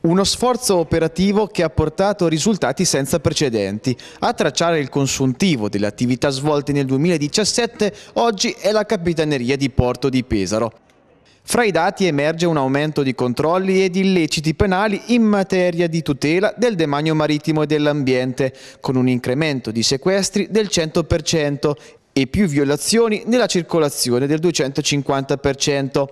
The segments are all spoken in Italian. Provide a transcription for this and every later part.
Uno sforzo operativo che ha portato risultati senza precedenti. A tracciare il consuntivo delle attività svolte nel 2017 oggi è la Capitaneria di Porto di Pesaro. Fra i dati emerge un aumento di controlli ed illeciti penali in materia di tutela del demanio marittimo e dell'ambiente, con un incremento di sequestri del 100% e più violazioni nella circolazione del 250%.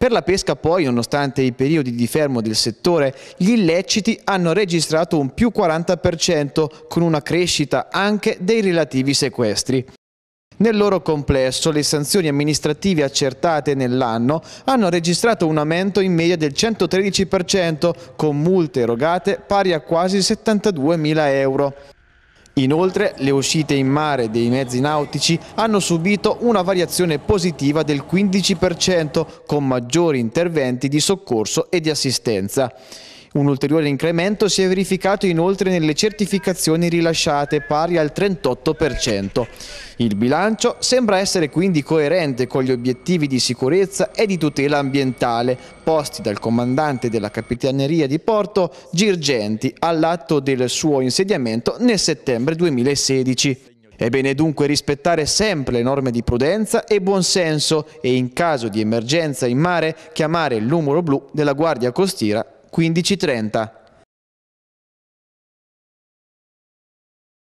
Per la pesca poi, nonostante i periodi di fermo del settore, gli illeciti hanno registrato un più 40% con una crescita anche dei relativi sequestri. Nel loro complesso, le sanzioni amministrative accertate nell'anno hanno registrato un aumento in media del 113%, con multe erogate pari a quasi 72.000 euro. Inoltre le uscite in mare dei mezzi nautici hanno subito una variazione positiva del 15% con maggiori interventi di soccorso e di assistenza. Un ulteriore incremento si è verificato inoltre nelle certificazioni rilasciate, pari al 38%. Il bilancio sembra essere quindi coerente con gli obiettivi di sicurezza e di tutela ambientale posti dal comandante della Capitaneria di Porto Girgenti all'atto del suo insediamento nel settembre 2016. È bene dunque rispettare sempre le norme di prudenza e buonsenso e in caso di emergenza in mare chiamare il numero blu della Guardia Costiera 15.30